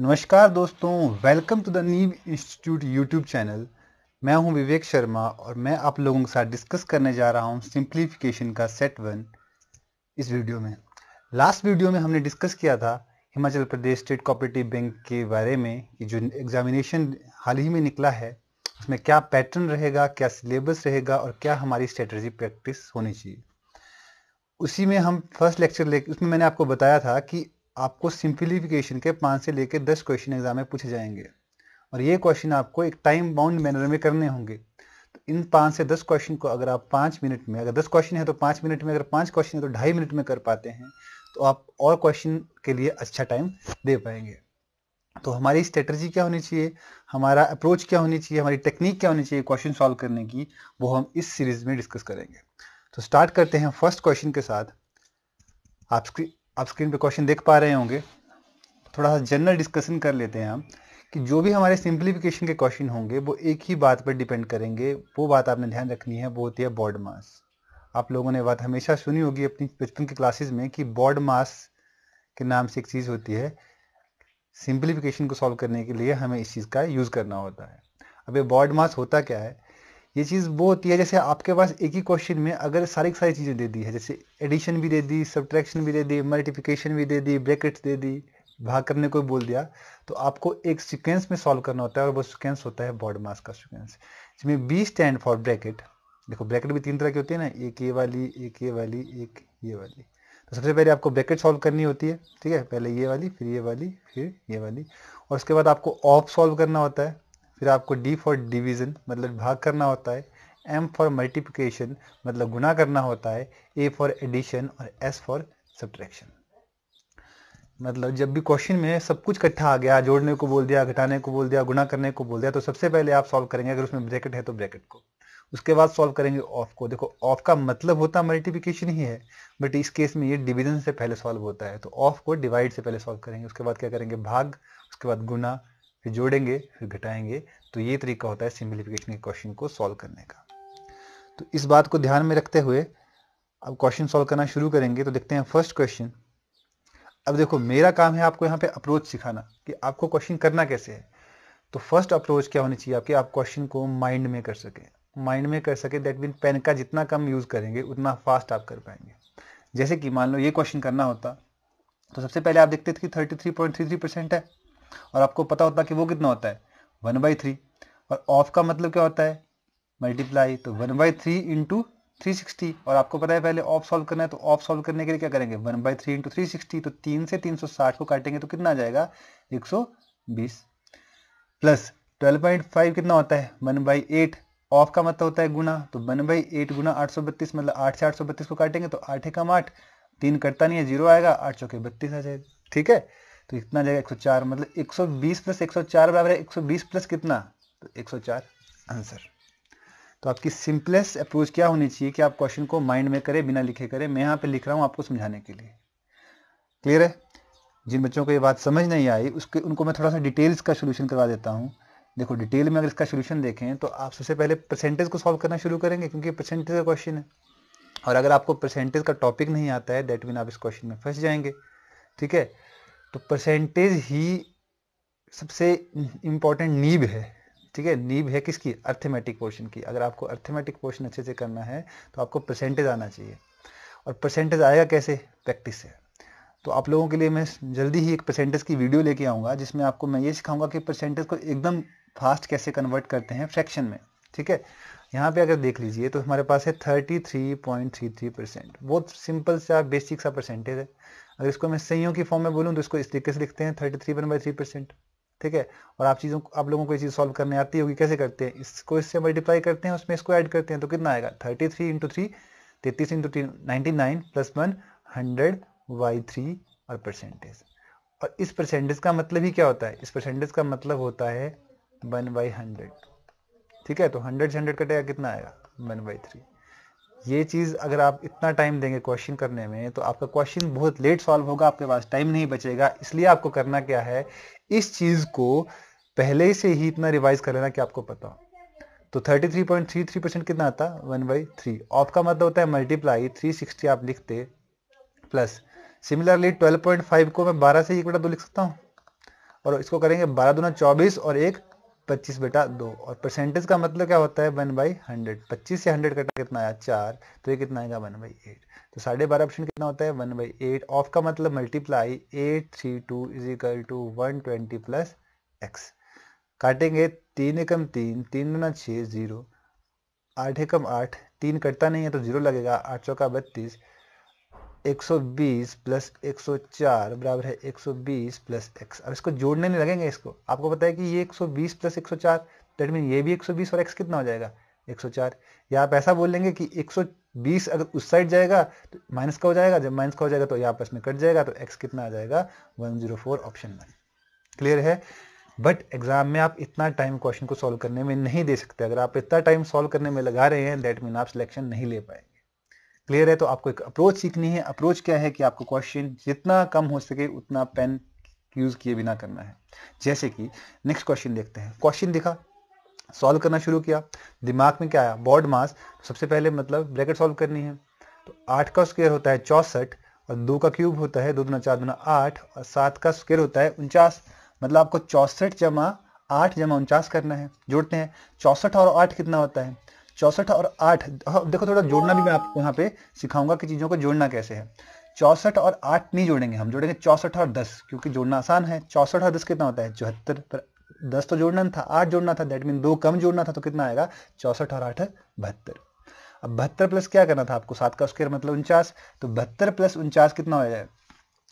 नमस्कार दोस्तों welcome to the Neev institute YouTube channel मैं हूं विवेक शर्मा और मैं आप लोगों के साथ डिस्कस करने जा रहा हूं सिंप्लीफिकेशन का सेट वन इस वीडियो में लास्ट वीडियो में हमने डिस्कस किया था Himachal Pradesh state cooperative bank के बारे में कि जो एग्जामिनेशन हाल ही में निकला है उसमें क्या पैटर्न रहेगा क्या सिलेबस रहेगा और क्या हमारी स्ट्रेटजी प्रैक्टिस होनी चाहिए उसी में हम फर्स्ट लेक्चर ले उसमें मैंने आपको बताया था कि आपको सिंप्लीफिकेशन के पाँच से लेकर दस क्वेश्चन एग्जाम में पूछे जाएंगे और ये क्वेश्चन आपको एक टाइम बाउंड मैनर में करने होंगे तो इन पाँच से दस क्वेश्चन को अगर आप पाँच मिनट में अगर दस क्वेश्चन है तो पाँच मिनट में अगर पाँच क्वेश्चन है तो ढाई मिनट में कर पाते हैं तो आप और क्वेश्चन के लिए अच्छा टाइम दे पाएंगे तो हमारी स्ट्रेटजी क्या होनी चाहिए हमारा अप्रोच क्या होनी चाहिए हमारी टेक्निक क्या होनी चाहिए क्वेश्चन सॉल्व करने की वो हम इस सीरीज में डिस्कस करेंगे तो स्टार्ट करते हैं फर्स्ट क्वेश्चन के साथ आप आप स्क्रीन पे क्वेश्चन देख पा रहे होंगे थोड़ा सा जनरल डिस्कशन कर लेते हैं हम कि जो भी हमारे सिंप्लीफिकेशन के क्वेश्चन होंगे वो एक ही बात पर डिपेंड करेंगे वो बात आपने ध्यान रखनी है वो होती है बॉड मास आप लोगों ने बात हमेशा सुनी होगी अपनी बचपन की क्लासेज में कि बॉड मास के नाम से एक चीज़ होती है सिंप्लीफिकेशन को सॉल्व करने के लिए हमें इस चीज़ का यूज़ करना होता है अब ये बॉड मास होता क्या है ये चीज़ वो होती है जैसे आपके पास एक ही क्वेश्चन में अगर सारी सारी चीज़ें दे दी है जैसे एडिशन भी दे दी सब्ट्रैक्शन भी दे दी मल्टीप्लिकेशन भी दे दी ब्रैकेट्स दे दी भाग करने को बोल दिया तो आपको एक सिक्वेंस में सॉल्व करना होता है और वो सिक्वेंस होता है बॉड मास का सिक्वेंस जिसमें बी स्टैंड फॉर ब्रैकेट देखो ब्रैकेट भी तीन तरह की होती है ना एक ये वाली एक ये वाली एक ये वाली तो सबसे पहले आपको ब्रैकेट सॉल्व करनी होती है ठीक है पहले ये वाली फिर ये वाली फिर ये वाली और उसके बाद आपको ऑफ सॉल्व करना होता है फिर आपको डी फॉर डिवीज़न मतलब भाग करना होता है एम फॉर मल्टीप्लिकेशन मतलब गुना करना होता है ए फॉर एडिशन और एस फॉर सब्ट्रैक्शन मतलब जब भी क्वेश्चन में सब कुछ इकट्ठा आ गया जोड़ने को बोल दिया घटाने को बोल दिया गुना करने को बोल दिया तो सबसे पहले आप सॉल्व करेंगे अगर उसमें ब्रैकेट है तो ब्रैकेट को उसके बाद सॉल्व करेंगे ऑफ को देखो ऑफ का मतलब होता मल्टीप्लिकेशन ही है बट इस केस में ये डिवीजन से पहले सॉल्व होता है तो ऑफ को डिवाइड से पहले सॉल्व करेंगे उसके बाद क्या करेंगे भाग उसके बाद गुना फिर जोड़ेंगे फिर घटाएंगे तो ये तरीका होता है सिंप्लीफिकेशन के क्वेश्चन को सॉल्व करने का तो इस बात को ध्यान में रखते हुए अब क्वेश्चन सॉल्व करना शुरू करेंगे तो देखते हैं फर्स्ट क्वेश्चन अब देखो मेरा काम है आपको यहाँ पे अप्रोच सिखाना कि आपको क्वेश्चन करना कैसे है तो फर्स्ट अप्रोच क्या होनी चाहिए आपके आप क्वेश्चन को माइंड में कर सके माइंड में कर सके दैट मीन पेन का जितना कम यूज़ करेंगे उतना फास्ट आप कर पाएंगे जैसे कि मान लो ये क्वेश्चन करना होता तो सबसे पहले आप देखते थे कि थ्री परसेंट है और आपको पता होता कि वो कितना होता है वन बाई थ्री और ऑफ का मतलब क्या होता है मल्टीप्लाई तो one by three into three sixty और आपको पता है पहले ऑफ सॉल्व करना है तो ऑफ सॉल्व करने के लिए क्या करेंगे one by three into three sixty तो तीन से तीन सौ साठ को काटेंगे तो कितना आ जाएगा एक सौ बीस प्लस ट्वेल्व पॉइंट फाइव कितना होता है वन बाई एट ऑफ का मतलब होता है गुना तो वन बाई एट गुना आठ सौ बत्तीस मतलब आठ से आठ सौ बत्तीस को काटेंगे तो आठ एकम आठ तीन करता नहीं है जीरो आएगा आठ चौके बत्तीस आ जाएगा ठीक है तो कितना जाएगा 104 मतलब 120 प्लस 104 बराबर है 120 प्लस कितना तो 104 आंसर तो आपकी सिंपलेस्ट अप्रोच क्या होनी चाहिए कि आप क्वेश्चन को माइंड में करें बिना लिखे करें मैं यहाँ पे लिख रहा हूँ आपको समझाने के लिए क्लियर है जिन बच्चों को ये बात समझ नहीं आई उसके उनको मैं थोड़ा सा डिटेल्स का सोल्यूशन करवा देता हूँ देखो डिटेल में अगर इसका सोल्यूशन देखें तो आप सबसे पहले परसेंटेज को सॉल्व करना शुरू करेंगे क्योंकि परसेंटेज का क्वेश्चन है और अगर आपको परसेंटेज का टॉपिक नहीं आता है दैट मीन आप इस क्वेश्चन में फंस जाएंगे ठीक है तो परसेंटेज ही सबसे इम्पॉर्टेंट नीब है ठीक है नीब है किसकी अर्थमेटिक पोर्शन की अगर आपको अर्थमेटिक पोर्शन अच्छे से करना है तो आपको परसेंटेज आना चाहिए और परसेंटेज आएगा कैसे प्रैक्टिस से तो आप लोगों के लिए मैं जल्दी ही एक परसेंटेज की वीडियो लेके आऊँगा जिसमें आपको मैं ये सिखाऊंगा कि परसेंटेज को एकदम फास्ट कैसे कन्वर्ट करते हैं फ्रैक्शन में ठीक है यहाँ पे अगर देख लीजिए तो हमारे पास है 33.33 परसेंट बहुत सिंपल सा बेसिक सा परसेंटेज है अगर इसको मैं सही की फॉर्म में बोलूँ तो इसको इस तरीके से लिखते हैं thirty three one by three percent ठीक है और आप चीज़ों आप लोगों को ये चीज़ सॉल्व करने आती होगी कैसे करते हैं इसको इससे मल्टीप्लाई करते हैं उसमें इसको ऐड करते हैं तो कितना आएगा थर्टी थ्री इंटू थ्री तैतीस into three ninety nine plus one hundred by three और परसेंटेज और इस परसेंटेज का मतलब ही क्या होता है इस परसेंटेज का मतलब होता है वन बाई हंड्रेड ठीक है तो हंड्रेड से हंड्रेड कटेगा कितना आएगा वन बाई थ्री ये चीज़ अगर आप इतना टाइम देंगे क्वेश्चन करने में तो आपका क्वेश्चन बहुत लेट सॉल्व होगा आपके पास टाइम नहीं बचेगा इसलिए आपको करना क्या है इस चीज़ को पहले से ही इतना रिवाइज कर लेना कि आपको पता हो तो 33.33 परसेंट कितना आता वन बाई थ्री ऑफ का मतलब होता है मल्टीप्लाई 360 आप लिखते प्लस सिमिलरली 12.5 को मैं 12 से एक बटा दो लिख सकता हूँ और इसको करेंगे 12 ना चौबीस और एक पच्चीस बेटा दो और परसेंटेज का मतलब क्या होता है वन बाई हंड्रेड पच्चीस से हंड्रेड कटा कितना आया चार तो ये कितना आएगा वन बाई एट तो साढ़े बारह परसेंट कितना होता है वन बाई एट ऑफ का मतलब multiply eight three two is equal to one twenty plus X काटेंगे तीन एकम तीन तीन गुना छः ज़ीरो आठ एकम आठ तीन कटता नहीं है तो ज़ीरो लगेगा आठ सौ का बत्तीस 120 प्लस 104 बराबर है 120 प्लस एक्स अब इसको जोड़ने नहीं लगेंगे इसको आपको पता है कि ये 120 प्लस 104 दैट मीन ये भी 120 और एक्स कितना हो जाएगा 104 या आप ऐसा बोल लेंगे कि 120 अगर उस साइड जाएगा तो माइनस का हो जाएगा जब माइनस का हो जाएगा तो ये आपस में कट जाएगा तो एक्स कितना आ जाएगा 104 ऑप्शन वन क्लियर है बट एग्जाम में आप इतना टाइम क्वेश्चन को सॉल्व करने में नहीं दे सकते अगर आप इतना टाइम सॉल्व करने में लगा रहे हैं दैट मीन आप सिलेक्शन नहीं ले पाएंगे क्लियर है तो आपको एक अप्रोच सीखनी है अप्रोच क्या है कि आपको क्वेश्चन जितना कम हो सके उतना पेन यूज़ किए बिना करना है जैसे कि नेक्स्ट क्वेश्चन देखते हैं क्वेश्चन दिखा सॉल्व करना शुरू किया दिमाग में क्या आया बॉर्ड मास सबसे पहले मतलब ब्रैकेट सॉल्व करनी है तो आठ का स्क्वेयर होता है चौंसठ और दो का क्यूब होता है दो दुना चार दुना आठ और सात का स्क्वेयर होता है उनचास मतलब आपको चौंसठ जमा आठ जमा उनचास करना है जोड़ते हैं चौसठ और आठ कितना होता है चौसठ और आठ हाँ, देखो थोड़ा जोड़ना भी मैं आपको यहाँ पे सिखाऊंगा कि चीज़ों को जोड़ना कैसे है चौसठ और आठ नहीं जोड़ेंगे हम जोड़ेंगे चौसठ और दस क्योंकि जोड़ना आसान है चौसठ और दस कितना होता है चौहत्तर पर दस तो जोड़ना था आठ जोड़ना था दैट मीन दो कम जोड़ना था तो कितना आएगा चौसठ और आठ बहत्तर अब बहत्तर प्लस क्या करना था आपको सात का स्क्वायर मतलब उनचास तो बहत्तर प्लस उनचास कितना हो जाए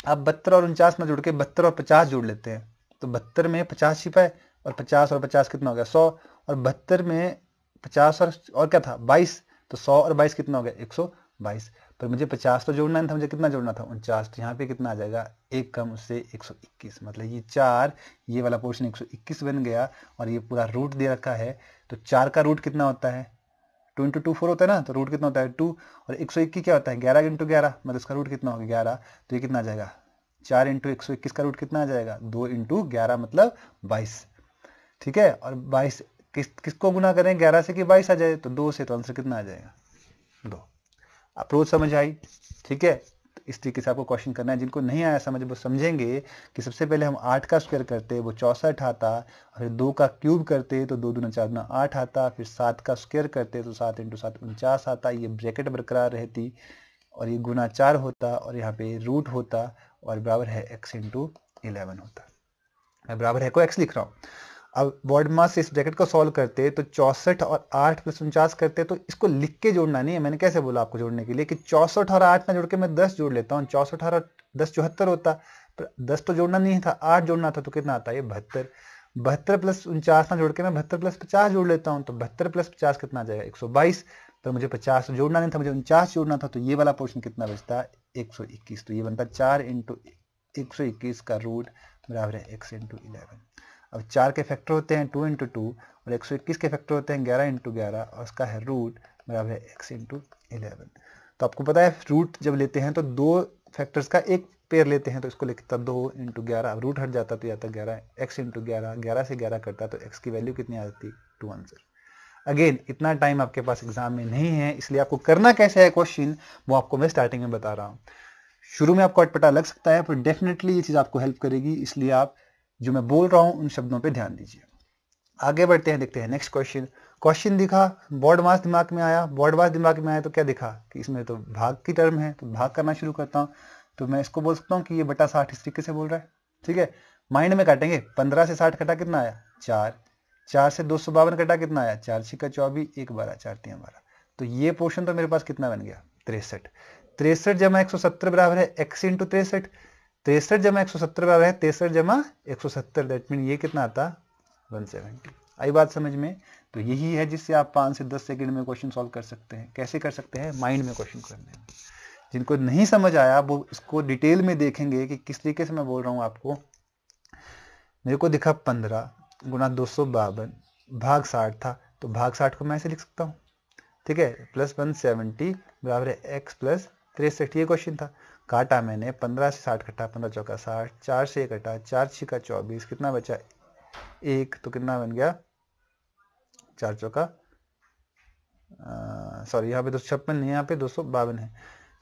आप बहत्तर और उनचास ना जोड़ के बहत्तर और पचास जोड़ लेते हैं तो बहत्तर में पचास छिपा है और पचास और पचास कितना हो गया सौ और बहत्तर में पचास और और क्या था बाईस तो सौ और बाईस कितना हो गया एक सौ बाईस पर मुझे पचास तो जोड़ना नहीं था मुझे कितना जोड़ना था उनचास तो यहाँ पे कितना आ जाएगा एक कम उससे एक सौ इक्कीस मतलब ये चार ये वाला पोर्शन एक सौ इक्कीस बन गया और ये पूरा रूट दे रखा है तो चार का रूट कितना होता है टू इंटू टू फोर होता है ना तो रूट कितना होता है टू और एक सौ इक्कीस क्या होता है ग्यारह इंटू ग्यारह मतलब इसका रूट कितना होगा ग्यारह तो ये कितना आ जाएगा चार इंटू एक सौ इक्कीस का रूट कितना आ जाएगा दो इंटू ग्यारह मतलब बाईस ठीक है और बाईस किस किसको गुना करें ग्यारह से कि बाईस आ जाए तो दो से तो आंसर कितना आ जाएगा दो अप्रोच समझ आई ठीक है तो इस तरीके से आपको क्वेश्चन करना है जिनको नहीं आया समझ वो समझेंगे कि सबसे पहले हम आठ का स्क्वायर करते वो चौसठ आता और फिर दो का क्यूब करते तो दो दुना चार दुना आठ आता फिर सात का स्क्वायर करते तो सात इंटू सात उनचास आता ये ब्रैकेट बरकरार रहती और ये गुना चार होता और यहाँ पे रूट होता और बराबर है एक्स इंटू इलेवन होता मैं बराबर है को एक्स लिख रहा हूँ अब वर्ड मास इस ब्रैकेट को सॉल्व करते तो चौसठ और आठ प्लस उनचास करते तो इसको लिख के जोड़ना नहीं है मैंने कैसे बोला आपको जोड़ने के लिए कि चौसठ और आठ ना जोड़ के मैं दस जोड़ लेता हूँ चौसठ और दस चौहत्तर होता पर दस तो जोड़ना नहीं था आठ जोड़ना था तो कितना आता है ये बहत्तर बहत्तर प्लस उनचास ना जोड़ के मैं बहत्तर प्लस पचास जोड़ लेता हूँ तो बहत्तर प्लस पचास कितना आ जाएगा एक सौ बाईस पर मुझे पचास तो जोड़ना नहीं था मुझे उनचास जोड़ना था तो ये वाला पोर्शन कितना बचता है एक सौ इक्कीस तो ये बनता है चार इंटू एक सौ इक्कीस का रूट बराबर है एक्स इंटू इलेवन अब चार के फैक्टर होते हैं टू इंटू टू और एक सौ इक्कीस के फैक्टर होते हैं ग्यारह इंटू ग्यारह और उसका है रूट बराबर है एक्स इंटू इलेवन तो आपको पता है रूट जब लेते हैं तो दो फैक्टर्स का एक पेयर लेते हैं तो इसको लिखता दो इंटू ग्यारह रूट हट जाता तो जाता ग्यारह एक्स इंटू ग्यारह ग्यारह से ग्यारह करता तो एक्स की वैल्यू कितनी आ जाती टू आंसर अगेन इतना टाइम आपके पास एग्जाम में नहीं है इसलिए आपको करना कैसे है क्वेश्चन वो आपको मैं स्टार्टिंग में बता रहा हूँ शुरू में आपको अटपटा लग सकता है पर डेफिनेटली ये चीज़ आपको हेल्प करेगी इसलिए आप जो मैं बोल रहा हूँ उन शब्दों पर ध्यान दीजिए आगे बढ़ते हैं देखते हैं नेक्स्ट क्वेश्चन क्वेश्चन दिखा बॉर्ड मास दिमाग में आया बॉर्ड मास दिमाग में आया तो क्या दिखा कि इसमें तो भाग की टर्म है तो भाग करना शुरू करता हूं तो मैं इसको बोल सकता हूँ कि ये बटा साठ इस तरीके से बोल रहा है ठीक है माइंड में काटेंगे पंद्रह से साठ कटा कितना आया चार चार से दो सौ बावन कटा कितना आया चार छिका चौबीस एक बारह चार तीन बारह तो ये पोर्शन तो मेरे पास कितना बन गया तिरसठ तिरसठ जमा एक सौ सत्तर बराबर है एक्स इंटू तिरसठ तिरसठ जमा एक सौ सत्तर पर है तिरसठ जमा एक सौ सत्तर दैट मीन ये कितना आता वन सेवेंटी आई बात समझ में तो यही है जिससे आप पाँच से दस सेकेंड में क्वेश्चन सॉल्व कर सकते हैं कैसे कर सकते हैं माइंड में क्वेश्चन करने में जिनको नहीं समझ आया वो इसको डिटेल में देखेंगे कि किस तरीके से मैं बोल रहा हूँ आपको मेरे को दिखा पंद्रह गुना दो सौ बावन भाग साठ था तो भाग साठ को मैं ऐसे लिख सकता हूँ ठीक है प्लस वन सेवेंटी बराबर है एक्स प्लस तिरसठ ये क्वेश्चन था काटा मैंने पंद्रह से साठ कटा पंद्रह चौका साठ चार से एक कटा चार छः का चौबीस कितना बचा एक तो कितना बन गया चार चौका सॉरी यहाँ पे दो तो छप्पन नहीं यहाँ पे दो सौ बावन है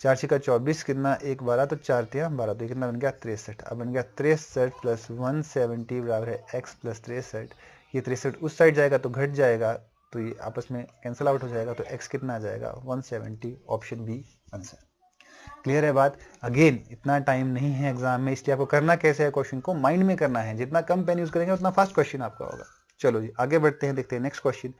चार छिका चौबीस कितना एक बारह तो चार तिया बारह तो कितना बन गया तिरसठ अब बन गया तिरसठ प्लस वन सेवेंटी बराबर है एक्स प्लस तिरसठ ये तिरसठ उस साइड जाएगा तो घट जाएगा तो ये आपस में कैंसिल आउट हो जाएगा तो एक्स कितना आ जाएगा one seventy option B answer clear है बात अगेन इतना टाइम नहीं है एग्जाम में इसलिए आपको करना कैसे है क्वेश्चन को माइंड में करना है जितना कम पेन यूज करेंगे उतना फास्ट क्वेश्चन आपका होगा चलो जी आगे बढ़ते हैं देखते हैं नेक्स्ट क्वेश्चन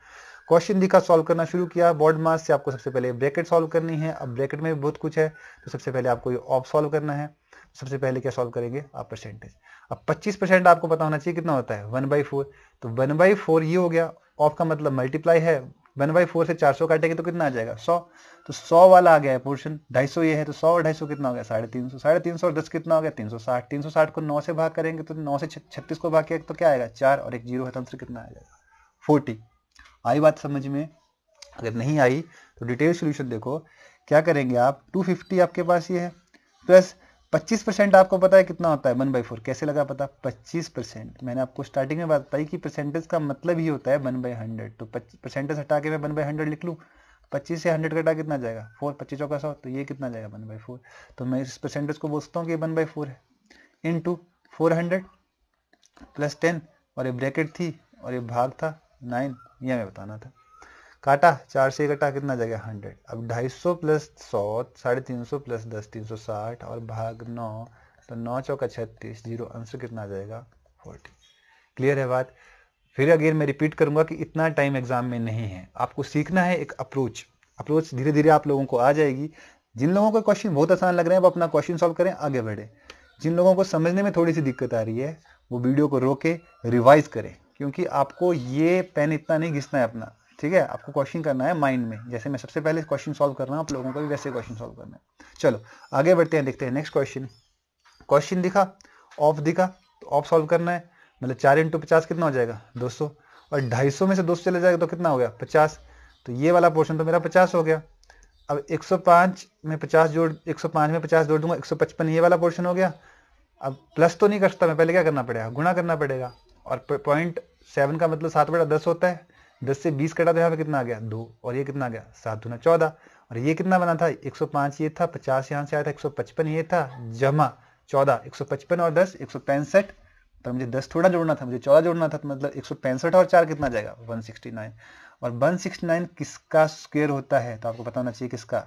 क्वेश्चन दिखा सॉल्व करना शुरू किया बॉर्ड मास से आपको सबसे पहले ब्रैकेट सॉल्व करनी है अब ब्रैकेट में भी बहुत कुछ है तो सबसे पहले आपको ये ऑफ सॉल्व करना है सबसे पहले क्या सॉल्व करेंगे आप परसेंटेज अब 25 परसेंट आपको पता होना चाहिए कितना होता है वन बाई फोर तो वन बाई फोर ये हो गया ऑफ का मतलब मल्टीप्लाई है वन बाई फोर से चार सौ काटेंगे तो कितना आ जाएगा सौ तो सौ वाला आ गया है पोर्शन ढाई सौ ये है तो सौ और ढाई सौ कितना हो गया साढ़े तीन सौ साढ़े तीन सौ और दस कितना हो गया तीन सौ साठ तीन सौ साठ को नौ से भाग करेंगे तो नौ से छत्तीस को भाग किया तो क्या आएगा चार और एक जीरो है तो आंसर कितना आ जाएगा फोर्टी आई बात समझ में अगर नहीं आई तो डिटेल सोल्यूशन देखो क्या करेंगे आप टू फिफ्टी आपके पास ये है प्लस 25 परसेंट आपको पता है कितना होता है वन बाई फोर कैसे लगा पता 25 परसेंट मैंने आपको स्टार्टिंग में बात बताई कि परसेंटेज का मतलब ही होता है वन बाई हंड्रेड तो परसेंटेज हटा के मैं वन बाई हंड्रेड लिख लूँ पच्चीस से हंड्रेड कटा कितना जाएगा फोर पच्चीस चौका सौ तो ये कितना जाएगा वन बाई फोर तो मैं इस परसेंटेज को बोलता हूँ कि वन बाई फोर है into four hundred plus ten और ये ब्रैकेट थी और ये भाग था नाइन यह मैं बताना था काटा चार से कटा कितना जगह हंड्रेड अब ढाई सौ प्लस सौ साढ़े तीन सौ प्लस दस तीन सौ साठ और भाग नौ तो नौ चौका छत्तीस जीरो आंसर कितना आ जाएगा फोर्टी क्लियर है बात फिर अगेन मैं रिपीट करूंगा कि इतना टाइम एग्जाम में नहीं है आपको सीखना है एक अप्रोच अप्रोच धीरे धीरे आप लोगों को आ जाएगी जिन लोगों को क्वेश्चन बहुत आसान लग रहे हैं वो अपना क्वेश्चन सॉल्व करें आगे बढ़े जिन लोगों को समझने में थोड़ी सी दिक्कत आ रही है वो वीडियो को रोके रिवाइज करें क्योंकि आपको ये पेन इतना नहीं घिसना है अपना ठीक है आपको क्वेश्चन करना है माइंड में जैसे मैं सबसे पहले क्वेश्चन सॉल्व कर रहा हूँ आप लोगों को भी वैसे क्वेश्चन सॉल्व करना है चलो आगे बढ़ते हैं देखते हैं नेक्स्ट क्वेश्चन क्वेश्चन दिखा ऑफ दिखा तो ऑफ सॉल्व करना है मतलब चार इंटू पचास कितना हो जाएगा दो सौ और ढाई सौ में से दो सौ चले जाएगा तो कितना हो गया पचास तो ये वाला पोर्शन तो मेरा पचास हो गया अब एक सौ पांच में पचास जोड़ एक सौ पांच में पचास जोड़ दूंगा एक सौ पचपन ये वाला पोर्शन हो गया अब प्लस तो नहीं कर सकता मैं पहले क्या करना पड़ेगा गुणा करना पड़ेगा और पॉइंट सेवन का मतलब सात बटा दस होता है दस से बीस कटा तो यहाँ पे कितना आ गया दो और ये कितना आ गया सात दूना चौदह और ये कितना बना था एक सौ पाँच ये था पचास यहाँ से आया था एक सौ पचपन ये था जमा चौदह एक सौ पचपन और दस एक सौ पैंसठ तो मुझे दस थोड़ा जोड़ना था मुझे चौदह जोड़ना था तो मतलब एक सौ पैंसठ और चार कितना जाएगा वन सिक्सटी नाइन और वन सिक्सटी नाइन किसका स्क्वेयर होता है तो आपको पता होना चाहिए किसका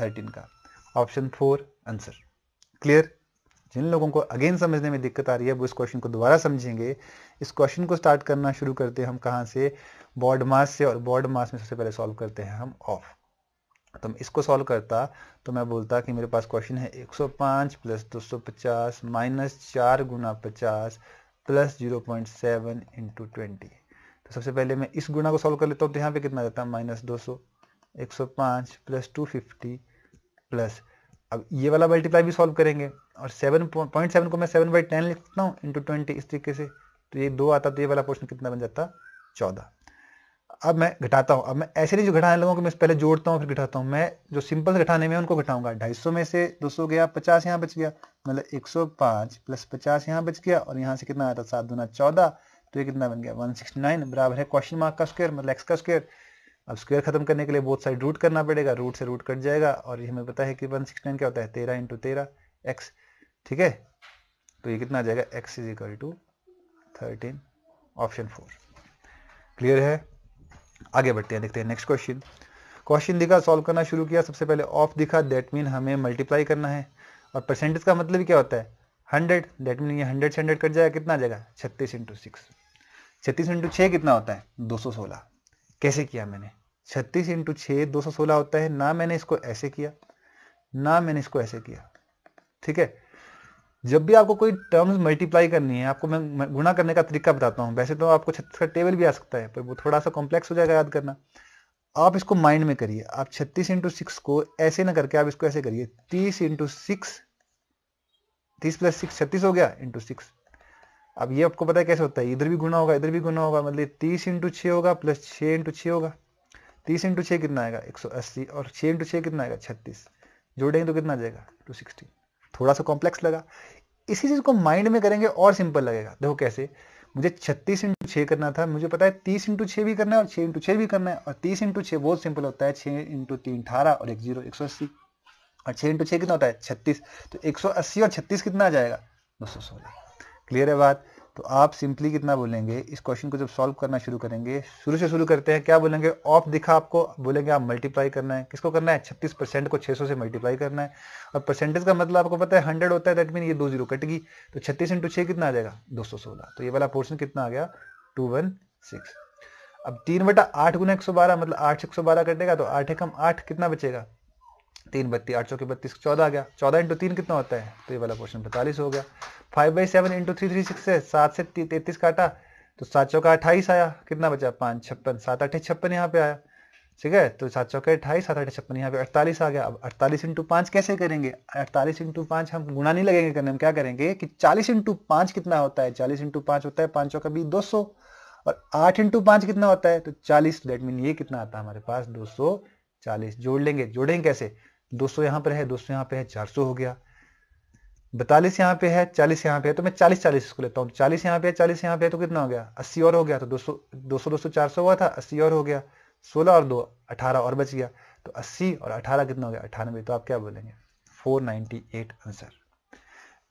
थर्टीन का ऑप्शन फोर आंसर क्लियर जिन लोगों को अगेन समझने में दिक्कत आ रही है वो इस क्वेश्चन को दोबारा समझेंगे इस क्वेश्चन को स्टार्ट करना शुरू करते हम कहाँ से बॉड मास से और बॉड मास में सबसे पहले सॉल्व करते हैं हम ऑफ तो मैं इसको सॉल्व करता तो मैं बोलता कि मेरे पास क्वेश्चन है 105 प्लस 250 माइनस चार गुना पचास plus zero point seven into twenty तो सबसे पहले मैं इस गुना को सॉल्व कर लेता हूँ तो यहाँ पे कितना रहता है माइनस दो सौ एक सौ पाँच प्लस टू फिफ्टी प्लस अब ये वाला मल्टीप्लाई भी सॉल्व करेंगे और सेवन पॉइंट सेवन को मैं सेवन बाई टेन लिखता हूँ इंटू ट्वेंटी इस तरीके से तो ये दो आता तो ये वाला पोर्शन कितना बन जाता चौदह अब मैं घटाता हूँ अब मैं ऐसे नहीं जो घटाने लगा कि मैं पहले जोड़ता हूँ फिर घटाता हूँ मैं जो सिंपल घटाने में उनको घटाऊंगा ढाई सौ में से दो सौ गया पचास यहाँ बच गया मतलब एक सौ पाँच प्लस पचास यहाँ बच गया और यहाँ से कितना आता सात दुना चौदह तो ये कितना बन गया वन सिक्सटी नाइन बराबर है क्वेश्चन मार्क का स्क्वायर मतलब एक्स का स्क्वायर अब स्क्वायर खत्म करने के लिए बहुत सारी रूट करना पड़ेगा रूट से रूट कट जाएगा और ये हमें पता है कि वन सिक्स नाइन क्या होता है तेरह इंटू तेरह एक्स ठीक है तो ये कितना आ जाएगा x is equal to thirteen option four clear है आगे बढ़ते हैं देखते हैं नेक्स्ट क्वेश्चन क्वेश्चन दिखा सॉल्व करना शुरू किया सबसे पहले ऑफ दिखा दैट मीन हमें मल्टीप्लाई करना है और परसेंटेज का मतलब क्या होता है हंड्रेड दैट मीन ये हंड्रेड से हंड्रेड कट जाएगा कितना जाएगा छत्तीस इंटू सिक्स छत्तीस इंटू छः कितना होता है दो सौ सोलह कैसे किया मैंने छत्तीस इंटू छः दो सौ सोलह होता है ना मैंने इसको ऐसे किया ना मैंने इसको ऐसे किया ठीक है जब भी आपको कोई टर्म्स मल्टीप्लाई करनी है आपको मैं गुणा करने का तरीका बताता हूँ वैसे तो आपको छत्तीस का टेबल भी आ सकता है पर वो थोड़ा सा कॉम्प्लेक्स हो जाएगा याद करना आप इसको माइंड में करिए आप छत्तीस इंटू सिक्स को ऐसे ना करके आप इसको ऐसे करिए तीस इंटू सिक्स तीस प्लस सिक्स छत्तीस हो गया इंटू सिक्स अब ये आपको पता है कैसे होता है इधर भी गुना होगा इधर भी गुना होगा मतलब तीस इंटू छः होगा प्लस छः इंटू छः होगा तीस इंटू छः कितना आएगा एक सौ अस्सी और छः इंटू छः कितना आएगा छत्तीस जोड़ेंगे तो कितना आ जाएगा टू सिक्सटी थोड़ा सा कॉम्प्लेक्स लगा इसी चीज़ को माइंड में करेंगे और सिंपल लगेगा देखो कैसे मुझे छत्तीस इंटू छः करना था मुझे पता है तीस इंटू छः भी करना है और छः इंटू छः भी करना है और तीस इंटू छः बहुत सिंपल होता है छः इंटू तीन अठारह और एक जीरो एक सौ अस्सी और छः इंटू छः कितना होता है छत्तीस तो एक सौ अस्सी और छत्तीस कितना आ जाएगा दो सौ सोलह क्लियर है बात तो आप सिंपली कितना बोलेंगे इस क्वेश्चन को जब सॉल्व करना शुरू करेंगे शुरू से शुरू करते हैं क्या बोलेंगे ऑफ दिखा आपको बोलेंगे आप मल्टीप्लाई करना है किसको करना है छत्तीस परसेंट को 600 से मल्टीप्लाई करना है और परसेंटेज का मतलब आपको पता है हंड्रेड होता है दैट मीन ये दो जीरो कट गई तो छत्तीस इंटू छः कितना आ जाएगा दो सौ सोलह तो ये वाला पोर्शन कितना आ गया टू वन सिक्स अब तीन बटा आठ गुना एक सौ बारह मतलब आठ एक सौ बारह कटेगा तो आठ एकम आठ कितना बचेगा तीन बत्ती आठ सौ के बत्तीस चौदह आ गया चौदह इंटू तीन कितना होता है तो ये वाला क्वेश्चन पैंतालीस हो गया five by seven into three three six है सात से तैतीस काटा तो सात सौ का अट्ठाईस आया कितना बचा पाँच छप्पन सात आठ छप्पन यहाँ पे आया ठीक है तो सात सौ का अट्ठाईस सात अट्ठे छप्पन यहाँ पे अड़तालीस आ गया अब अड़तालीस इंटू पाँच कैसे करेंगे अड़तालीस इंटू पाँच हम गुणा नहीं लगेंगे करने हम क्या करेंगे कि चालीस इंटू पाँच कितना होता है चालीस इंटू पाँच होता है पाँच सौ का बीस दो सौ और आठ इंटू पाँच कितना होता है तो चालीस डेट मीन ये कितना आता है हमारे पास दो सौ चालीस जोड़ लेंगे जोड़ेंगे कैसे दो सौ यहां पर है दो सौ यहाँ पे है चार सौ हो गया बतालीस यहाँ पे है चालीस यहाँ पे है तो मैं चालीस चालीस इसको लेता हूँ चालीस यहां पे है चालीस यहां पे है तो कितना हो गया अस्सी और हो गया तो दो सौ दो सौ दो सौ चार सौ हुआ था अस्सी और हो गया सोलह और दो अठारह और बच गया तो अस्सी और अठारह कितना हो गया अठानवे तो आप क्या बोलेंगे फोर नाइनटी एट आंसर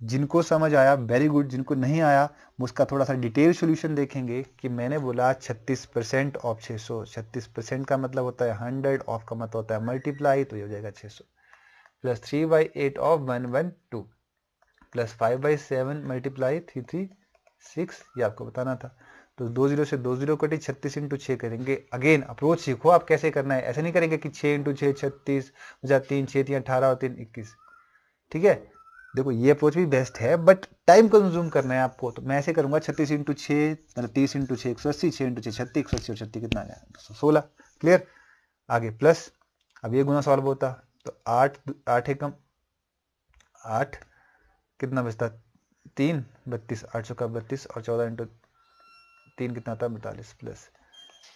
जिनको समझ आया वेरी गुड जिनको नहीं आया उसका थोड़ा सा डिटेल सोल्यूशन देखेंगे कि मैंने बोला 36 परसेंट ऑफ 600 छत्तीस परसेंट का मतलब होता है 100 ऑफ का मतलब होता है मल्टीप्लाई तो ये हो जाएगा 600 plus three by eight of one one two plus five by seven multiply three three six ये आपको बताना था तो दो जीरो से दो जीरो कटी छत्तीस इंटू छः करेंगे अगेन अप्रोच सीखो आप कैसे करना है ऐसे नहीं करेंगे कि छः इंटू छः छत्तीस या तीन छः तीन अठारह और तीन इक्कीस ठीक है देखो ये अप्रोच भी बेस्ट है बट टाइम कंज्यूम करना है आपको तो मैं ऐसे करूंगा छत्तीस इंटू छः मतलब तीस इंटू छः एक सौ अस्सी छः इंटू छः छत्तीस एक सौ अस्सी और छत्तीस कितना आ जाए सोलह क्लियर आगे प्लस अब ये गुना सॉल्व होता तो आठ आठ एकम आठ कितना बचता तीन बत्तीस आठ सौ का बत्तीस और चौदह इंटू तीन कितना था बतालीस प्लस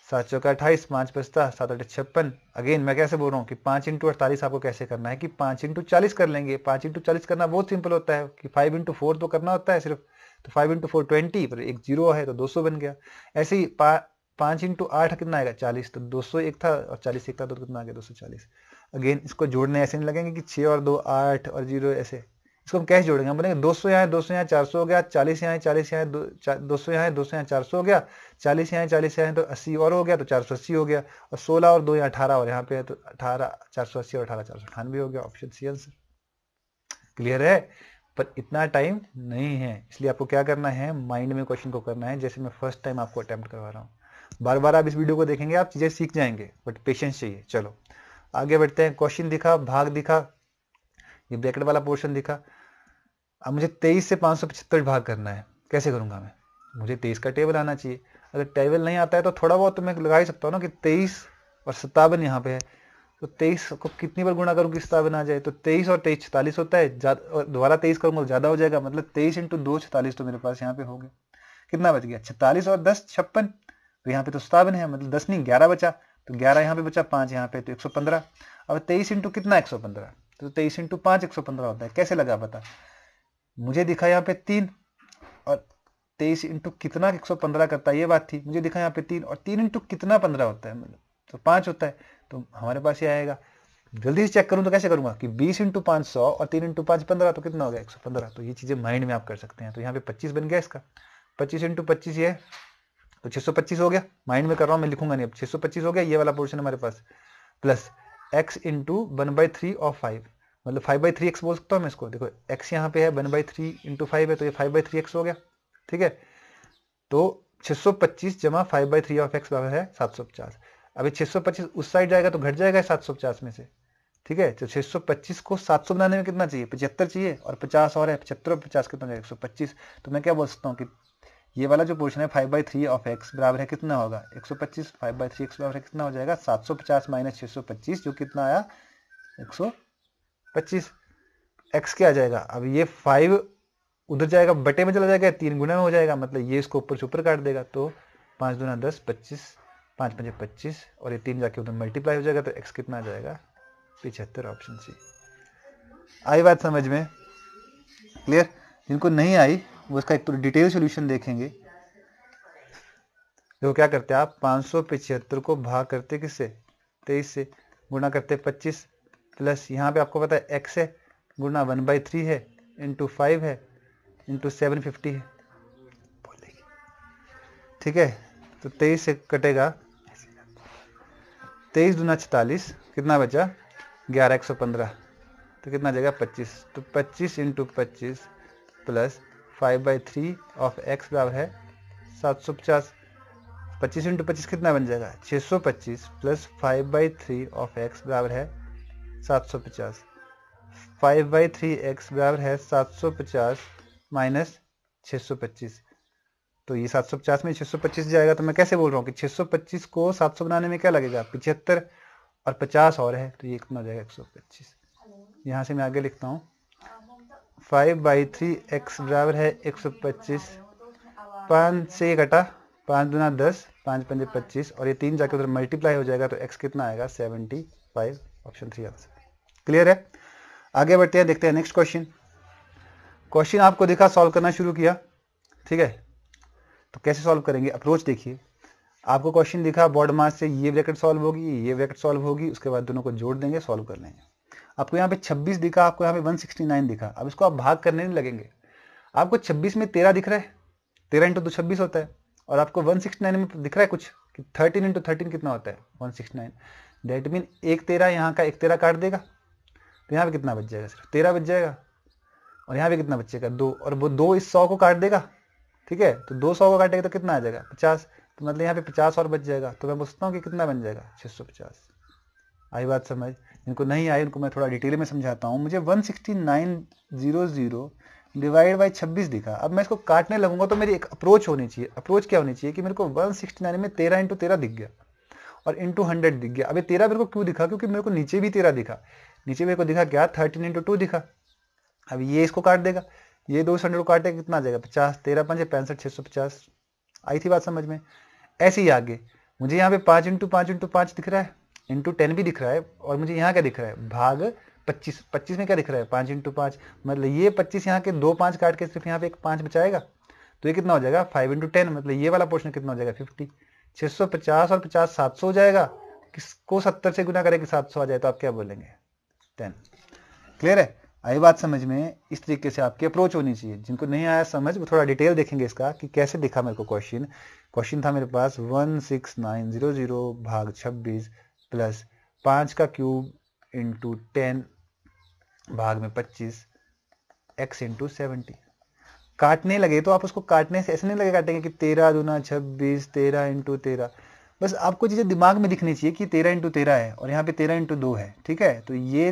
सात सौ का अट्ठाईस पाँच पचता सात अठे छप्पन अगेन मैं कैसे बोल रहा हूँ कि पाँच इंटू अड़तालीस आपको कैसे करना है कि पाँच इंटू चालीस कर लेंगे पाँच इंटू चालीस करना बहुत सिंपल होता है कि फाइव इंटू फोर तो करना होता है सिर्फ तो फाइव इंटू फोर ट्वेंटी पर एक जीरो है तो दो सौ बन गया ऐसे ही पा पाँच इंटू आठ कितना आएगा चालीस तो दो सौ एक था और चालीस एक था तो कितना आ गया दो सौ चालीस अगेन इसको जोड़ने ऐसे नहीं लगेंगे कि छः और दो आठ और जीरो ऐसे इसको हम कैसे जोड़ेंगे हम बोलेंगे दो सौ यहाँ दो सौ यहाँ चार सौ हो गया चालीस यहाँ चालीस यहाँ दो सौ यहाँ है दो सौ यहाँ चार सौ हो गया चालीस यहाँ चालीस यहाँ तो अस्सी और हो गया तो चार सौ अस्सी हो गया और सोलह और दो यहाँ अठारह और यहाँ पे है तो अठारह चार सौ अस्सी और अठारह चार सौ अठानवे हो गया ऑप्शन सी आंसर क्लियर है पर इतना टाइम नहीं है इसलिए आपको क्या करना है माइंड में क्वेश्चन को करना है जैसे मैं फर्स्ट टाइम आपको अटेम्प्ट करवा रहा हूँ बार बार आप इस वीडियो को देखेंगे आप चीज़ें सीख जाएंगे बट पेशेंस चाहिए चलो आगे बढ़ते हैं क्वेश्चन दिखा भाग दिखा ये ब्रैकेट वाला पोर्शन दिखा अब मुझे तेईस से पाँच सौ पचहत्तर भाग करना है कैसे करूँगा मैं मुझे तेईस का टेबल आना चाहिए अगर टेबल नहीं आता है तो थोड़ा बहुत तो मैं लगा ही सकता हूँ ना कि तेईस और सत्तावन यहाँ पे है तो तेईस को कितनी बार गुणा करूँ कि सत्तावन आ जाए तो तेईस और तेईस छतालीस होता है और दोबारा तेईस करूँगा तो ज़्यादा हो जाएगा मतलब तेईस इंटू दो छतालीस तो मेरे पास यहाँ पे हो गया कितना बच गया छतालीस और दस छप्पन तो यहाँ पे तो सत्तावन है मतलब दस नहीं ग्यारह बचा तो ग्यारह यहाँ पे बचा पाँच यहाँ पे तो एक सौ पंद्रह अब तेईस इंटू कितना एक सौ पंद्रह तो तेईस इंटू पाँच एक सौ पंद्रह होता है कैसे लगा पता मुझे दिखा यहाँ पे तीन और तेईस इंटू कितना एक सौ पंद्रह करता है ये बात थी मुझे दिखा यहाँ पे तीन और तीन इंटू कितना पंद्रह होता है मतलब तो पाँच होता है तो हमारे पास ये आएगा जल्दी से चेक करूँ तो कैसे करूँगा कि बीस इंटू पाँच सौ और तीन इंटू पाँच पंद्रह तो कितना हो गया एक सौ पंद्रह तो ये चीज़ें माइंड में आप कर सकते हैं तो यहाँ पे पच्चीस बन गया इसका पच्चीस इंटू पच्चीस ये तो छः सौ पच्चीस हो गया माइंड में कर रहा हूँ मैं लिखूंगा नहीं अब छः सौ पच्चीस हो गया ये वाला पोर्शन हमारे पास plus x into one by three और फाइव मतलब फाइव बाई थ्री एक्स बोल सकता हूँ मैं इसको देखो एक्स यहाँ पे है one by three into five है तो ये फाइव बाई थ्री एक्स हो गया ठीक है तो 625 जमा five by three of x बराबर है 750 अभी 625 उस साइड जाएगा तो घट जाएगा 750 में से ठीक है तो 625 को 700 बनाने में कितना चाहिए पचहत्तर चाहिए और 50 और है पचहत्तर और पचास कितना जाएगा पच्चीस तो मैं क्या बोल सकता हूँ कि ये वाला जो पोर्शन है five by three of x बराबर है कितना होगा पच्चीस फाइव बाई थ्री एक्स बराबर है कितना हो जाएगा पचास माइनस पच्चीस जो कितना आया 125 पच्चीस एक्स क्या आ जाएगा अब ये फाइव उधर जाएगा बटे में चला जाएगा तीन गुना में हो जाएगा मतलब ये इसको ऊपर से ऊपर काट देगा तो पाँच दुना दस पच्चीस पाँच पंजे पच्चीस और ये तीन जाके उधर मल्टीप्लाई हो जाएगा तो एक्स कितना आ जाएगा पिछहत्तर ऑप्शन सी आई बात समझ में क्लियर जिनको नहीं आई वो इसका एक पूरी डिटेल सोल्यूशन देखेंगे देखो क्या करते हैं आप पाँच को भाग करते किससे तेईस से गुणा करते पच्चीस प्लस यहाँ पे आपको पता है एक्स है गुना वन बाई थ्री है इंटू फाइव है इंटू सेवन फिफ्टी है ठीक है तो तेईस से कटेगा तेईस दूना छतालीस कितना बचा ग्यारह एक सौ पंद्रह तो कितना जाएगा पच्चीस तो पच्चीस इंटू पच्चीस plus five by three of x बराबर है सात सौ पचास पच्चीस इंटू पच्चीस कितना बन जाएगा छः सौ पच्चीस plus five by three of x बराबर है सात सौ पचास फाइव बाई थ्री एक्स बराबर है सात सौ पचास माइनस छः सौ पच्चीस तो ये सात सौ पचास में छः सौ पच्चीस जाएगा तो मैं कैसे बोल रहा हूँ कि छः सौ पच्चीस को सात सौ बनाने में क्या लगेगा पिछहत्तर और पचास और है तो ये कितना हो जाएगा एक सौ पच्चीस यहाँ से मैं आगे लिखता हूँ फाइव बाई थ्री एक्स बराबर है एक सौ पच्चीस पाँच से ये घटा पाँच दुना दस पाँच पंजे पच्चीस और ये तीन जाके उधर मल्टीप्लाई हो जाएगा तो एक्स कितना आएगा seventy five option three answer clear है आगे बढ़ते हैं देखते हैं नेक्स्ट क्वेश्चन क्वेश्चन आपको देखा सॉल्व करना शुरू किया ठीक है तो कैसे सॉल्व करेंगे अप्रोच देखिए आपको क्वेश्चन दिखा बॉर्ड मास से ये ब्रैकेट सॉल्व होगी ये ब्रैकेट सॉल्व होगी उसके बाद दोनों को जोड़ देंगे सॉल्व कर लेंगे आपको यहाँ पे 26 दिखा आपको यहाँ पे 169 दिखा अब इसको आप भाग करने नहीं लगेंगे आपको 26 में 13 दिख रहा है 13 इंटू दो छब्बीस होता है और आपको 169 में दिख रहा है कुछ कि 13 इंटू थर्टीन कितना होता है 169 दैट मीन एक तेरह यहाँ का एक तेरह काट देगा तो यहाँ पे कितना बच जाएगा सिर्फ तेरह बच जाएगा और यहाँ पे कितना बचेगा दो और वो दो इस सौ को काट देगा ठीक है तो दो सौ को काटेगा तो कितना आ जाएगा पचास तो मतलब यहाँ पे पचास और बच जाएगा तो मैं पूछता हूँ कि कितना बन जाएगा छः सौ पचास आई बात समझ इनको नहीं आई इनको मैं थोड़ा डिटेल में समझाता हूँ मुझे one sixty nine zero zero divide by छब्बीस दिखा अब मैं इसको काटने लगूंगा तो मेरी एक अप्रोच होनी चाहिए अप्रोच क्या होनी चाहिए कि मेरे को वन सिक्सटी नाइन में तेरह इंटू तेरह दिख गया और इंटू हंड्रेड दिख गया अभी तेरह मेरे को क्यों दिखा क्योंकि मेरे को नीचे भी तेरह दिखा नीचे मेरे को दिखा क्या थर्टीन इंटू टू दिखा अब ये इसको काट देगा ये दो सौ को काटेगा कितना आ जाएगा पचास तेरह पंजे पैंसठ छः सौ पचास आई थी बात समझ में ऐसे ही आगे मुझे यहाँ पे पाँच इंटू पाँच इंटू पाँच दिख रहा है इंटू टेन भी दिख रहा है और मुझे यहाँ क्या दिख रहा है भाग पच्चीस पच्चीस में क्या दिख रहा है पाँच इंटू पाँच मतलब ये पच्चीस यहाँ के दो पाँच काट के सिर्फ यहाँ पे एक पाँच बचाएगा तो ये कितना हो जाएगा फाइव इंटू टेन मतलब ये वाला पोर्शन कितना हो जाएगा फिफ्टी छः सौ पचास और पचास सात सौ हो जाएगा किसको सत्तर से गुना करेगा सात सौ आ जाए तो आप क्या बोलेंगे टेन क्लियर है आई बात समझ में इस तरीके से आपकी अप्रोच होनी चाहिए जिनको नहीं आया समझ वो थोड़ा डिटेल देखेंगे इसका कि कैसे दिखा मेरे को क्वेश्चन क्वेश्चन था मेरे पास one six nine zero zero भाग छब्बीस प्लस पाँच का क्यूब इंटू टेन भाग में पच्चीस एक्स इंटू सेवेंटी काटने लगे तो आप उसको काटने से ऐसे नहीं लगे काटेंगे कि तेरह दूना छब्बीस तेरह इंटू तेरह बस आपको चीज़ें दिमाग में दिखनी चाहिए कि तेरह इंटू तेरह है और यहाँ पे तेरह इंटू दो है ठीक है तो ये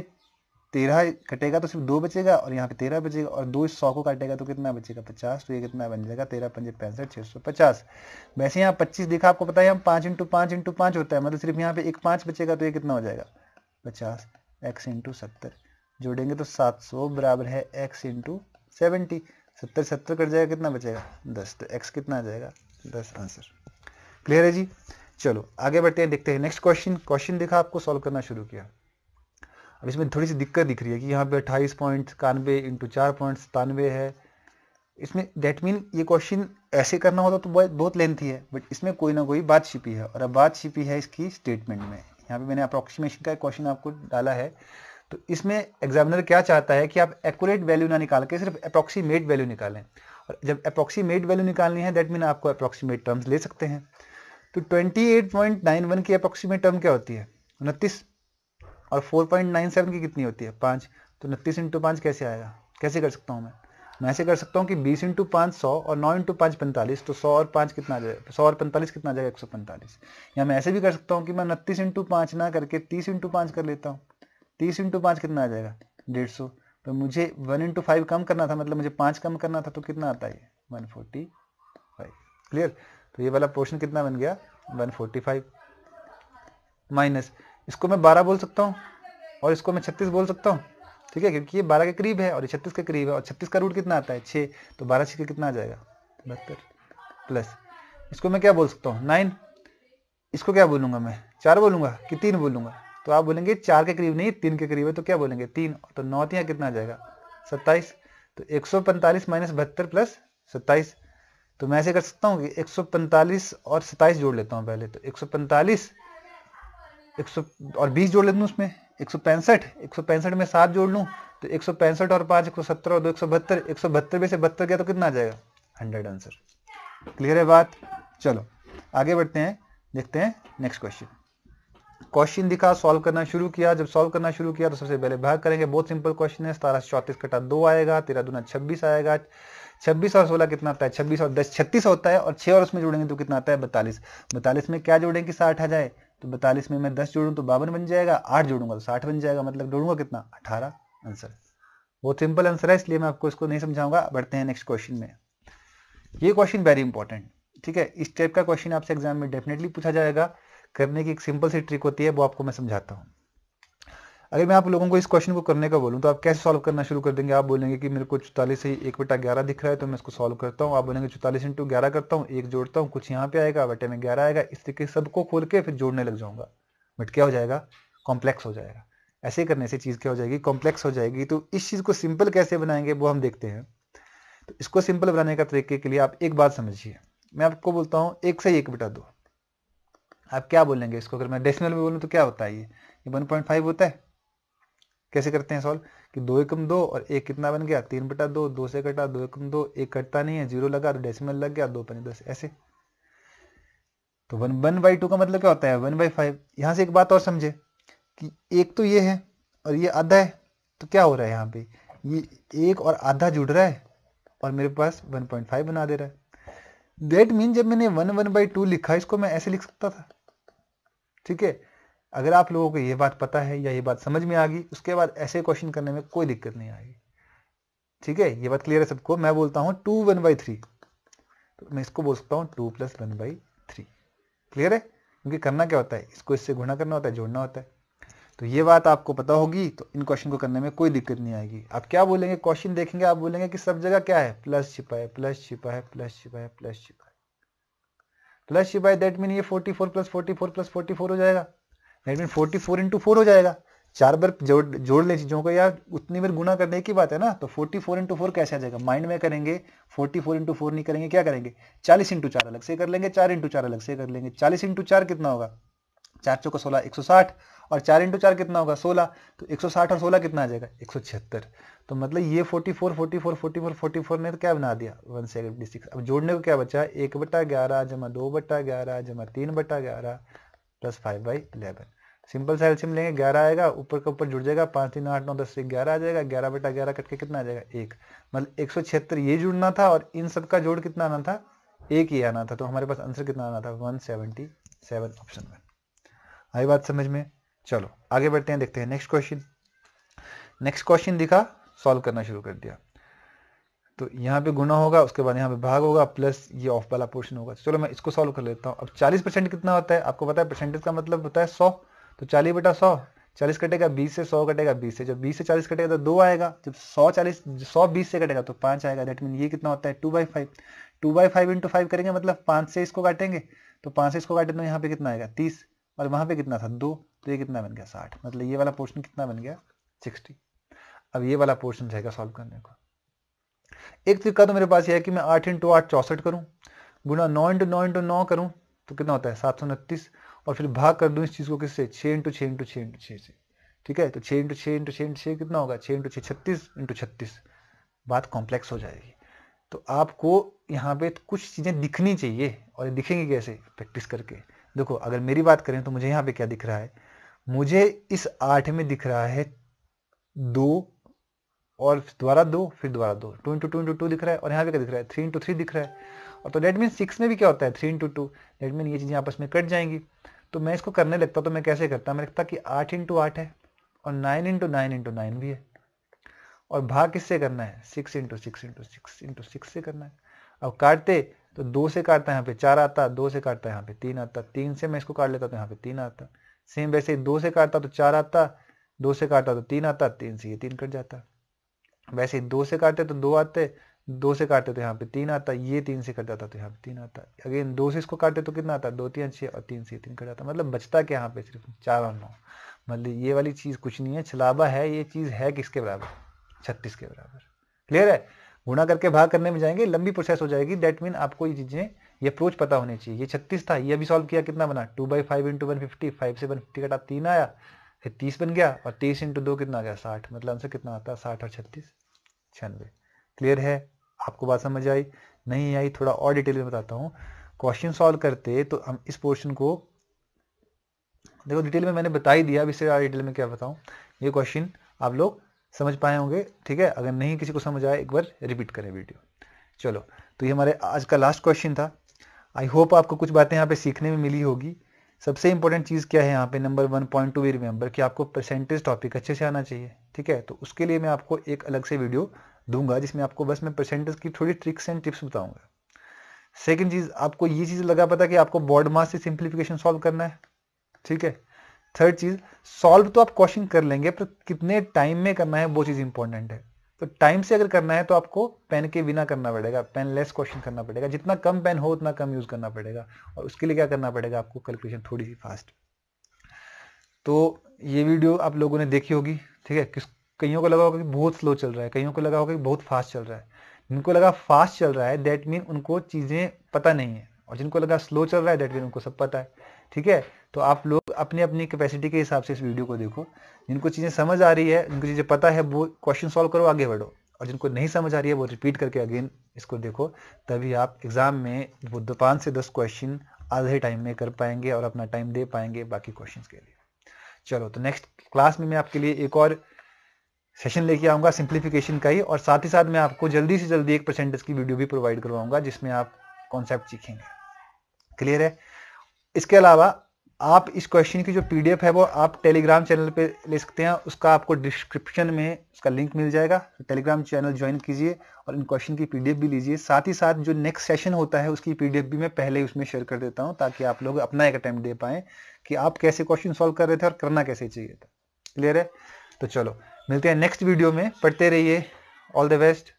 तेरह कटेगा तो सिर्फ दो बचेगा और यहाँ पे तेरह बचेगा और दो सौ को काटेगा तो कितना बचेगा पचास तो ये कितना बन जाएगा तेरह पंजे पैंसठ छः सौ पचास वैसे यहाँ पच्चीस देखा आपको पता है हम पाँच इंटू पाँच इंटू पाँच होता है मतलब सिर्फ यहाँ पे एक पाँच बचेगा तो ये कितना हो जाएगा पचास एक्स इंटू सत्तर जोड़ेंगे तो सात सौ बराबर है एक्स इंटू सेवेंटी सत्तर सत्तर कट जाएगा कितना बचेगा दस तो एक्स कितना आ जाएगा दस आंसर क्लियर है जी चलो आगे बढ़ते हैं देखते हैं नेक्स्ट क्वेश्चन क्वेश्चन देखा आपको सॉल्व करना शुरू किया अब इसमें थोड़ी सी दिक्कत दिख रही है कि यहाँ पे अट्ठाईस पॉइंट इक्यानवे इंटू चार पॉइंट सतानवे है इसमें डेट मीन ये क्वेश्चन ऐसे करना होता तो बहुत लेंथी है बट इसमें कोई ना कोई बात छिपी है और अब बात छिपी है इसकी स्टेटमेंट में यहाँ पे मैंने अप्रोक्सीमेशन का क्वेश्चन आपको डाला है तो इसमें एग्जामिनर क्या चाहता है कि आप एक्यूरेट वैल्यू ना निकाल के सिर्फ अप्रोक्सीमेट वैल्यू निकालें और जब अप्रोक्सीमेट वैल्यू निकालनी है दैट मीन आपको अप्रोक्सीमेट टर्म्स ले सकते हैं तो वन की अप्रोक्सीमेट टर्म क्या होती है उनतीस और फोर पॉइंट नाइन सेवन की कितनी होती है पाँच तो उनतीस इंटू पाँच कैसे आएगा कैसे कर सकता हूँ मैं मैं ऐसे कर सकता हूँ कि बीस इंटू पाँच सौ और नौ इंटू पाँच पैंतालीस तो सौ और पाँच कितना आ जाएगा सौ और पैंतालीस कितना आ जाएगा एक सौ पैंतालीस या मैं ऐसे भी कर सकता हूँ कि मैं उनतीस इंटू पाँच ना करके तीस इंटू पाँच कर लेता हूँ तीस इंटू पाँच कितना आ जाएगा डेढ़ सौ तो मुझे वन इंटू फाइव कम करना था मतलब मुझे पाँच कम करना था तो कितना आता है वन फोर्टी फाइव क्लियर तो ये वाला पोर्शन कितना बन गया वन फोर्टी फाइव माइनस इसको मैं बारह बोल सकता हूँ और इसको मैं छत्तीस बोल सकता हूँ ठीक है क्योंकि ये बारह के करीब है और ये छत्तीस के करीब है और छत्तीस का रूट कितना आता है छः तो बारह छः कितना आ जाएगा बहत्तर प्लस इसको मैं क्या बोल सकता हूँ नाइन इसको क्या बोलूँगा मैं चार बोलूँगा कि तीन बोलूँगा तो आप बोलेंगे चार के करीब नहीं तीन के करीब है तो क्या बोलेंगे तीन तो नौ तो यहाँ कितना आ जाएगा सत्ताईस तो एक सौ पैंतालीस माइनस बहत्तर प्लस सत्ताईस तो मैं ऐसे कर सकता हूँ कि एक सौ पैंतालीस और सत्ताईस जोड़ लेता हूँ पहले तो एक सौ पैंतालीस एक सौ और बीस जोड़ लेता हूँ उसमें एक सौ पैंसठ एक सौ पैंसठ में सात जोड़ लूँ तो एक सौ पैंसठ और पाँच एक सौ सत्तर और दो एक सौ बहत्तर एक सौ बहत्तर में से बहत्तर गया तो कितना आ जाएगा हंड्रेड आंसर क्लियर है बात चलो आगे बढ़ते हैं देखते हैं नेक्स्ट क्वेश्चन क्वेश्चन दिखा सॉल्व करना शुरू किया जब सॉल्व करना शुरू किया तो सबसे पहले भाग करेंगे बहुत सिंपल क्वेश्चन है सतारह चौंतीस कटा दो आएगा तेरह दुना छब्बीस आएगा छब्बीस और सोलह कितना आता है छब्बीस और दस छत्तीस होता है और छह और उसमें जोड़ेंगे तो कितना आता है बतालीस बतालीस में क्या जोड़ेंगे साठ आ जाए तो बतालीस में मैं दस जोड़ूँ तो बावन बन जाएगा आठ जोड़ूंगा तो साठ बन जाएगा मतलब जोड़ूंगा कितना अठारह आंसर बहुत सिंपल आंसर है इसलिए मैं आपको इसको नहीं समझाऊंगा बढ़ते हैं नेक्स्ट क्वेश्चन में ये क्वेश्चन वेरी इंपॉर्टेंट ठीक है इस टाइप का क्वेश्चन आपसे एग्जाम में डेफिनेटली पूछा जाएगा करने की एक सिंपल सी ट्रिक होती है वो आपको मैं समझाता हूँ अगर मैं आप लोगों को इस क्वेश्चन को करने का बोलूँ तो आप कैसे सॉल्व करना शुरू कर देंगे आप बोलेंगे कि मेरे को चौतालीस से एक बटा ग्यारह दिख रहा है तो मैं इसको सॉल्व करता हूँ आप बोलेंगे चौतालीस इंटू ग्यारह करता हूँ एक जोड़ता हूँ कुछ यहाँ पे आएगा बटे में ग्यारह आएगा इस तरीके सबको खोल के फिर जोड़ने लग जाऊंगा बट क्या हो जाएगा कॉम्प्लेक्स हो जाएगा ऐसे करने से चीज़ क्या हो जाएगी कॉम्प्लेक्स हो जाएगी तो इस चीज़ को सिंपल कैसे बनाएंगे वो हम देखते हैं तो इसको सिंपल बनाने का तरीके के लिए आप एक बात समझिए मैं आपको बोलता हूँ एक से एक बटा दो आप क्या बोलेंगे इसको अगर मैं डेसिमल में बोलूँ तो क्या होता है ये वन पॉइंट फाइव होता है कैसे करते हैं सॉल्व कि दो एकम दो और एक कितना बन गया तीन बटा दो दो से कटा दो एकम दो एक कटता नहीं है जीरो लगा तो डेसिमल लग गया दो पने दस ऐसे तो वन वन बाई टू का मतलब क्या होता है वन बाई फाइव यहां से एक बात और समझे कि एक तो ये है और ये आधा है तो क्या हो रहा है यहाँ पे ये एक और आधा जुड़ रहा है और मेरे पास वन पॉइंट फाइव बना दे रहा है देट मीन जब मैंने वन वन बाई टू लिखा इसको मैं ऐसे लिख सकता था ठीक है अगर आप लोगों को ये बात पता है या ये बात समझ में आ गई उसके बाद ऐसे क्वेश्चन करने में कोई दिक्कत नहीं आएगी ठीक है ये बात क्लियर है सबको मैं बोलता हूँ टू वन बाई थ्री तो मैं इसको बोल सकता हूँ two plus one by three clear है क्योंकि करना क्या होता है इसको इससे गुणा करना होता है जोड़ना होता है तो ये बात आपको पता होगी तो इन क्वेश्चन को करने में कोई दिक्कत नहीं आएगी आप क्या बोलेंगे क्वेश्चन देखेंगे आप बोलेंगे कि सब जगह क्या है प्लस छिपा है प्लस छिपा है प्लस छिपा है प्लस छिपा है प्लस छिपा है दैट मीन ये forty four plus forty four plus forty four हो जाएगा that mean forty four into four हो जाएगा चार बार जोड़ जोड़ लें चीज़ों को या उतनी बार गुना करने की बात है ना तो फोर्टी फोर इंटू फोर कैसे आ जाएगा माइंड में करेंगे फोर्टी फोर इंटू फोर नहीं करेंगे क्या करेंगे चालीस इंटू चार अलग से कर लेंगे चार इंटू चार अलग से कर लेंगे चालीस इंटू चार कितना होगा चार चौका सोलह एक सौ साठ और चार इंटू चार कितना होगा सोलह तो एक सौ साठ और सोलह कितना आ जाएगा एक सौ छिहत्तर तो मतलब ये forty four forty four forty four forty four ने तो क्या बना दिया वन से सिक्स अब जोड़ने को क्या बचा एक बटा ग्यारह जमा दो बटा ग्यारह जमा तीन बटा ग्यारह plus five by eleven simple सा एल्सियम लेंगे ग्यारह आएगा ऊपर के ऊपर जुड़ जाएगा पाँच तीन आठ नौ दस ग्यारह आ जाएगा ग्यारह बेटा ग्यारह कट के कितना आ जाएगा एक मतलब एक सौ छिहत्तर ये जुड़ना था और इन सब का जोड़ कितना आना था एक ही आना था तो हमारे पास आंसर कितना आना था one seventy seven option one आई बात समझ में चलो आगे बढ़ते हैं देखते हैं नेक्स्ट क्वेश्चन नेक्स्ट क्वेश्चन दिखा सॉल्व करना शुरू कर दिया तो यहाँ पे गुना होगा उसके बाद यहाँ पे भाग होगा प्लस ये ऑफ वाला पोर्शन होगा चलो मैं इसको सॉल्व कर लेता हूँ अब 40 परसेंट कितना होता है आपको पता है परसेंटेज का मतलब होता है 100 तो 40 बटा 100 40 कटेगा 20 से 100 कटेगा 20 से जब 20 से 40 कटेगा तो दो आएगा जब 100 40 100 20 से कटेगा तो पाँच आएगा दैट मीन ये कितना होता है two by five two by five into five करेंगे मतलब पाँच से इसको काटेंगे तो पाँच से इसको काटे तो यहाँ पे कितना आएगा तीस और वहाँ पे कितना था दो तो ये कितना बन गया साठ मतलब ये वाला पोर्शन कितना बन गया सिक्सटी अब ये वाला पोर्शन रहेगा सॉल्व करने का एक तरीका तो मेरे पास यह है कि मैं आठ इंटू आठ चौंसठ करूँ गुना नौ इंटू नौ इंटू नौ करूँ तो कितना होता है सात सौ उनतीस और फिर भाग कर दूँ इस चीज़ को किससे छः इंटू छः इंटू छः इंटू छः से ठीक है तो छः इंटू छः इंटू छः इंटू छः कितना होगा छः इंटू छः छत्तीस इंटू छत्तीस बात कॉम्प्लेक्स हो जाएगी तो आपको यहाँ पे कुछ चीज़ें दिखनी चाहिए और दिखेंगी कैसे प्रैक्टिस करके देखो अगर मेरी बात करें तो मुझे यहाँ पे क्या दिख रहा है मुझे इस आठ में दिख रहा है दो और दोबारा दो फिर दोबारा दो two into two into two दिख रहा है और यहाँ पे क्या दिख रहा है थ्री इंटू थ्री दिख रहा है और तो डेट मीन सिक्स में भी क्या होता है three into two that mean ये चीज़ें आपस में कट जाएंगी तो मैं इसको करने लगता तो मैं कैसे करता मैं लगता कि आठ इंटू आठ है और nine into nine into nine भी है और भाग किससे करना है six into six into six into six से करना है अब काटते तो दो से काटता है यहाँ पे चार आता दो से काटता है यहाँ पे तीन आता तीन से मैं इसको काट लेता तो यहाँ पे तीन आता सेम वैसे दो से काटता तो चार आता दो से काटता तो तीन आता तीन से ये तीन कट जाता वैसे दो से काटते तो दो आते दो से काटते तो यहाँ पे तीन आता ये तीन से कट जाता तो यहाँ पे तीन आता अगेन दो से इसको काटते तो कितना आता दो तीन छः और तीन से तीन कट जाता मतलब बचता क्या यहाँ पे सिर्फ चार और नौ मतलब ये वाली चीज़ कुछ नहीं है छलाबा है ये चीज़ है किसके बराबर छत्तीस के बराबर क्लियर है गुणा करके भाग करने में जाएंगे लंबी प्रोसेस हो जाएगी दैट मीन आपको ये चीज़ें ये अप्रोच पता होनी चाहिए ये छत्तीस था ये अभी सॉल्व किया कितना बना two by five into one fifty five से वन फिफ्टी कटा तीन आया फिर तीस बन गया और तेईस इंटू दो कितना आ गया साठ मतलब आंसर कितना आता है साठ और छत्तीस छियानवे क्लियर है आपको बात समझ आई नहीं आई थोड़ा और डिटेल में बताता हूँ क्वेश्चन सॉल्व करते तो हम इस पोर्शन को देखो डिटेल में मैंने बता ही दिया अब इससे डिटेल में क्या बताऊँ ये क्वेश्चन आप लोग समझ पाए होंगे ठीक है अगर नहीं किसी को समझ आए एक बार रिपीट करें वीडियो चलो तो ये हमारे आज का लास्ट क्वेश्चन था आई होप आपको कुछ बातें यहाँ पे सीखने में मिली होगी सबसे इंपॉर्टेंट चीज़ क्या है यहाँ पे number one point two we remember कि आपको परसेंटेज टॉपिक अच्छे से आना चाहिए ठीक है तो उसके लिए मैं आपको एक अलग से वीडियो दूंगा जिसमें आपको बस मैं परसेंटेज की थोड़ी ट्रिक्स एंड टिप्स बताऊंगा सेकेंड चीज़ आपको ये चीज़ लगा पता कि आपको बॉर्ड मास से सिंप्लीफिकेशन सॉल्व करना है ठीक है थर्ड चीज़ सॉल्व तो आप क्वेश्चन कर लेंगे पर कितने टाइम में करना है वो चीज़ इंपॉर्टेंट है तो टाइम से अगर करना है तो आपको पेन के बिना करना पड़ेगा पेन लेस क्वेश्चन करना पड़ेगा जितना कम पेन हो उतना कम यूज़ करना पड़ेगा और उसके लिए क्या करना पड़ेगा आपको कैलकुलेशन थोड़ी सी फास्ट तो ये वीडियो आप लोगों ने देखी होगी ठीक है किस कईयों को लगा होगा कि बहुत स्लो चल रहा है कईयों को लगा होगा कि बहुत फास्ट चल रहा है जिनको लगा फास्ट चल रहा है दैट मीन उनको चीज़ें पता नहीं है और जिनको लगा स्लो चल रहा है दैट मीन उनको सब पता है ठीक है तो आप लोग अपनी अपनी कैपेसिटी के हिसाब से इस वीडियो को देखो जिनको चीज़ें समझ आ रही है जिनको चीज़ें पता है वो क्वेश्चन सॉल्व करो आगे बढ़ो और जिनको नहीं समझ आ रही है वो रिपीट करके अगेन इसको देखो तभी आप एग्ज़ाम में वो दो पाँच से दस क्वेश्चन आधे टाइम में कर पाएंगे और अपना टाइम दे पाएंगे बाकी क्वेश्चन के लिए चलो तो नेक्स्ट क्लास में मैं आपके लिए एक और सेशन लेके आऊँगा सिंप्लीफिकेशन का ही और साथ ही साथ मैं आपको जल्दी से जल्दी एक परसेंटेज की वीडियो भी प्रोवाइड करवाऊंगा जिसमें आप कॉन्सेप्ट सीखेंगे क्लियर है इसके अलावा आप इस क्वेश्चन की जो पीडीएफ है वो आप टेलीग्राम चैनल पे ले सकते हैं उसका आपको डिस्क्रिप्शन में उसका लिंक मिल जाएगा टेलीग्राम चैनल ज्वाइन कीजिए और इन क्वेश्चन की पीडीएफ भी लीजिए साथ ही साथ जो नेक्स्ट सेशन होता है उसकी पीडीएफ भी मैं पहले उसमें शेयर कर देता हूँ ताकि आप लोग अपना एक अटैम्प्ट दे पाएँ कि आप कैसे क्वेश्चन सॉल्व कर रहे थे और करना कैसे चाहिए था क्लियर है तो चलो मिलते हैं नेक्स्ट वीडियो में पढ़ते रहिए ऑल द बेस्ट